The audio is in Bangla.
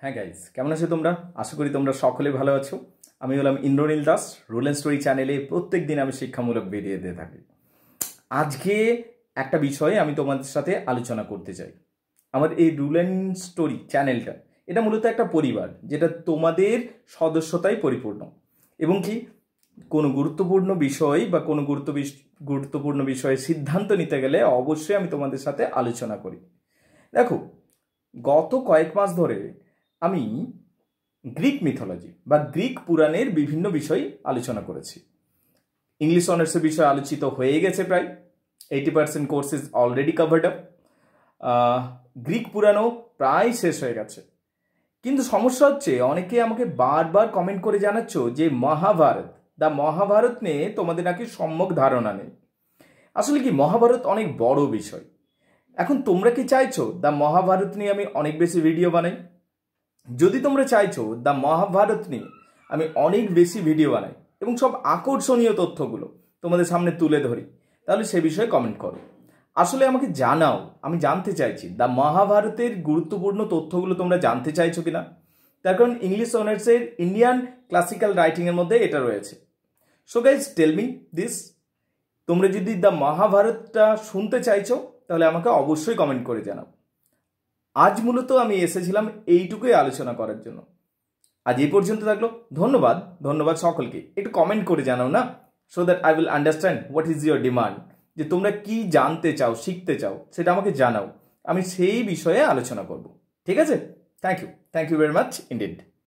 হ্যাঁ গাইজ কেমন আছো তোমরা আশা করি তোমরা সকলে ভালো আছো আমি হলাম ইন্দ্রনীল দাস রোল স্টোরি চ্যানেলে প্রত্যেক দিন আমি শিক্ষামূলক বেরিয়ে দিয়ে থাকি আজকে একটা বিষয়ে আমি তোমাদের সাথে আলোচনা করতে চাই আমার এই রুল স্টোরি চ্যানেলটা এটা মূলত একটা পরিবার যেটা তোমাদের সদস্যতাই পরিপূর্ণ এবং কি কোনো গুরুত্বপূর্ণ বিষয় বা কোনো গুরুত্ব গুরুত্বপূর্ণ বিষয়ে সিদ্ধান্ত নিতে গেলে অবশ্যই আমি তোমাদের সাথে আলোচনা করি দেখো গত কয়েক মাস ধরে আমি গ্রিক মিথোলজি বা গ্রিক পুরাণের বিভিন্ন বিষয় আলোচনা করেছি ইংলিশ অনার্সের বিষয় আলোচিত হয়ে গেছে প্রায় eighty percent course is already covered up Greek পুরাণও প্রায় শেষ হয়ে গেছে কিন্তু সমস্যা হচ্ছে অনেকে আমাকে বারবার কমেন্ট করে জানাচ্ছ যে মহাভারত দা মহাভারত নিয়ে তোমাদের নাকি সম্যক ধারণা নেই আসলে কি মহাভারত অনেক বড় বিষয় এখন তোমরা কি চাইছো দা মহাভারত নিয়ে আমি অনেক বেশি ভিডিও বানাই যদি তোমরা চাইছো দ্য মহাভারত নিয়ে আমি অনেক বেশি ভিডিও বানাই এবং সব আকর্ষণীয় তথ্যগুলো তোমাদের সামনে তুলে ধরি তাহলে সে বিষয়ে কমেন্ট করো আসলে আমাকে জানাও আমি জানতে চাইছি দ্য মহাভারতের গুরুত্বপূর্ণ তথ্যগুলো তোমরা জানতে চাইছো না তার কারণ ইংলিশ অনার্সের ইন্ডিয়ান ক্লাসিক্যাল রাইটিংয়ের মধ্যে এটা রয়েছে so guys tell me this তোমরা যদি দ্য মহাভারতটা শুনতে চাইছো তাহলে আমাকে অবশ্যই কমেন্ট করে জানাও আজ মূলত আমি এসেছিলাম এইটুকুই আলোচনা করার জন্য আজ এই পর্যন্ত থাকলো ধন্যবাদ ধন্যবাদ সকলকে একটু কমেন্ট করে জানাও না so that I will understand what is your demand যে তোমরা কি জানতে চাও শিখতে চাও সেটা আমাকে জানাও আমি সেই বিষয়ে আলোচনা করব ঠিক আছে thank you thank you very much indeed